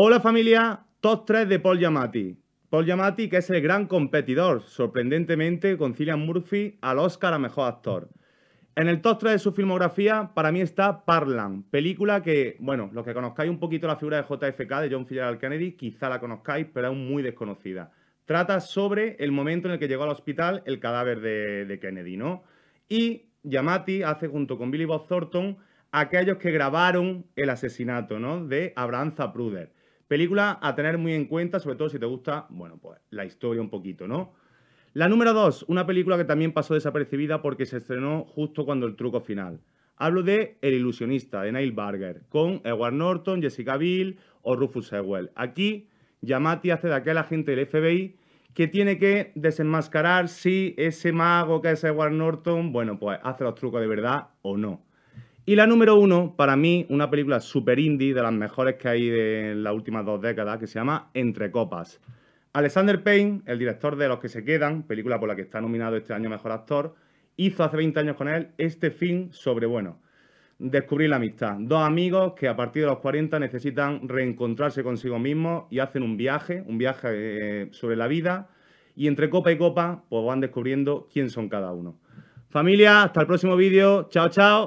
Hola familia, top 3 de Paul Yamati. Paul Yamati, que es el gran competidor, sorprendentemente con Cillian Murphy al Oscar a Mejor Actor. En el top 3 de su filmografía, para mí está Parlan, película que, bueno, los que conozcáis un poquito la figura de JFK, de John Fitzgerald Kennedy, quizá la conozcáis, pero es muy desconocida. Trata sobre el momento en el que llegó al hospital el cadáver de, de Kennedy, ¿no? Y Yamati hace junto con Billy Bob Thornton aquellos que grabaron el asesinato, ¿no? De Abraham Zapruder. Película a tener muy en cuenta, sobre todo si te gusta, bueno, pues la historia un poquito, ¿no? La número dos, una película que también pasó desapercibida porque se estrenó justo cuando el truco final. Hablo de El ilusionista, de Neil Barger, con Edward Norton, Jessica Biel o Rufus Sewell. Aquí, Yamati hace de aquel agente del FBI que tiene que desenmascarar si ese mago que es Edward Norton, bueno, pues hace los trucos de verdad o no. Y la número uno, para mí, una película super indie, de las mejores que hay de las últimas dos décadas, que se llama Entre Copas. Alexander Payne, el director de Los que se quedan, película por la que está nominado este año Mejor Actor, hizo hace 20 años con él este film sobre, bueno, descubrir la amistad. Dos amigos que a partir de los 40 necesitan reencontrarse consigo mismos y hacen un viaje, un viaje eh, sobre la vida, y entre copa y copa, pues van descubriendo quién son cada uno. Familia, hasta el próximo vídeo. Chao, chao.